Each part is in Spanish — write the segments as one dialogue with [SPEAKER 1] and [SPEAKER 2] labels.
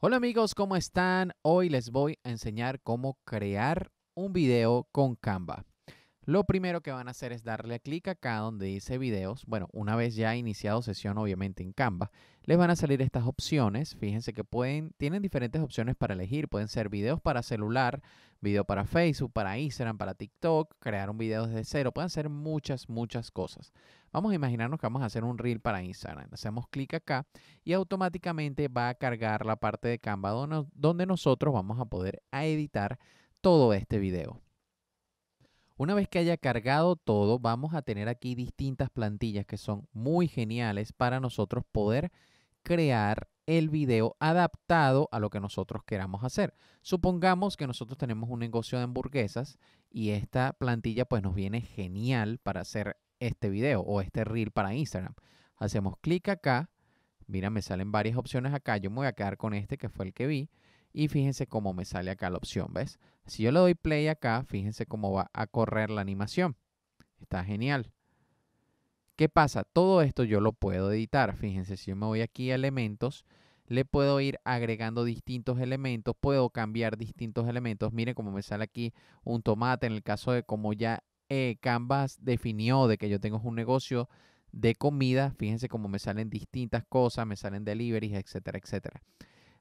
[SPEAKER 1] Hola amigos, ¿cómo están? Hoy les voy a enseñar cómo crear un video con Canva. Lo primero que van a hacer es darle a clic acá donde dice videos. Bueno, una vez ya iniciado sesión, obviamente en Canva, les van a salir estas opciones. Fíjense que pueden, tienen diferentes opciones para elegir. Pueden ser videos para celular, video para Facebook, para Instagram, para TikTok, crear un video desde cero. Pueden ser muchas, muchas cosas. Vamos a imaginarnos que vamos a hacer un reel para Instagram. Hacemos clic acá y automáticamente va a cargar la parte de Canva donde nosotros vamos a poder editar todo este video. Una vez que haya cargado todo, vamos a tener aquí distintas plantillas que son muy geniales para nosotros poder crear el video adaptado a lo que nosotros queramos hacer. Supongamos que nosotros tenemos un negocio de hamburguesas y esta plantilla pues nos viene genial para hacer este video o este reel para Instagram. Hacemos clic acá, mira me salen varias opciones acá, yo me voy a quedar con este que fue el que vi y fíjense cómo me sale acá la opción, ¿ves? Si yo le doy play acá, fíjense cómo va a correr la animación. Está genial. ¿Qué pasa? Todo esto yo lo puedo editar. Fíjense, si yo me voy aquí a elementos, le puedo ir agregando distintos elementos, puedo cambiar distintos elementos. Miren cómo me sale aquí un tomate en el caso de cómo ya eh, Canvas definió de que yo tengo un negocio de comida. Fíjense cómo me salen distintas cosas, me salen deliveries, etcétera, etcétera.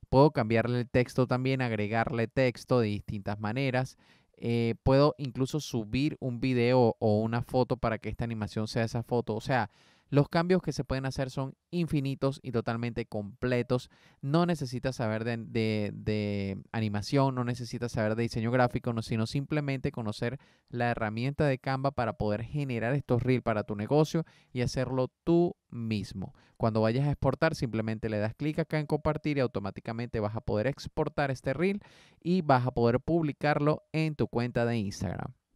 [SPEAKER 1] Puedo cambiarle el texto también, agregarle texto de distintas maneras. Eh, puedo incluso subir un video o una foto para que esta animación sea esa foto. O sea, los cambios que se pueden hacer son infinitos y totalmente completos. No necesitas saber de, animación, no necesitas saber de diseño gráfico, no, sino simplemente conocer la herramienta de Canva para poder generar estos reels para tu negocio y hacerlo tú mismo. Cuando vayas a exportar, simplemente le das clic acá en compartir y automáticamente vas a poder exportar este reel y vas a poder publicarlo en tu cuenta de Instagram.